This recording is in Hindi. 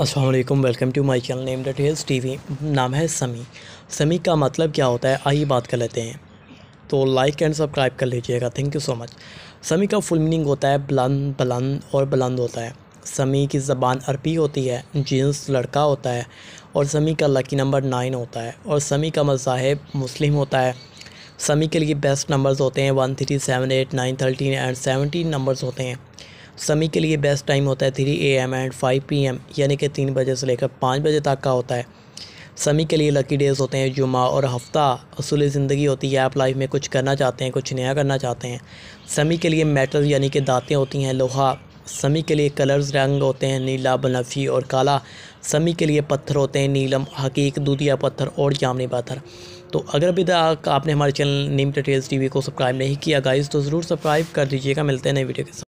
Aslam welcome to my channel name details T V नाम है समी समी का मतलब क्या होता है आइए बात कर लेते हैं तो लाइक एंड सब्सक्राइब कर लीजिएगा थैंक यू सो मच समी का फुल मीनिंग होता है बुलंद बुलंद और बुलंद होता है समी की ज़बान अरबी होती है जींस लड़का होता है और समी का लकी नंबर नाइन होता है और समी का मज़ाहब मुस्लिम होता है समी के लिए बेस्ट नंबर्स होते हैं one three seven eight nine thirteen and seventeen numbers होते हैं समी के लिए बेस्ट टाइम होता है three A M and five P M यानी कि तीन बजे से लेकर पाँच बजे तक का होता है समी के लिए लकी डेज़ होते हैं जुमा और हफ्ता असूल ज़िंदगी होती है आप लाइफ में कुछ करना चाहते हैं कुछ नया करना चाहते हैं समी के लिए मेटल यानी कि दाँतें होती हैं लोहा समी के लिए कलर्स रंग होते हैं नीला बनफी और काला समी के लिए पत्थर होते हैं नीलम हकीक दूधिया पत्थर और जामनी पत्थर तो अगर अभी तक आपने हमारे चैनल नीम टेल्स वी को सब्सक्राइब नहीं किया गाइज तो ज़रूर सब्सक्राइब कर दीजिएगा मिलते हैं नए वीडियो के साथ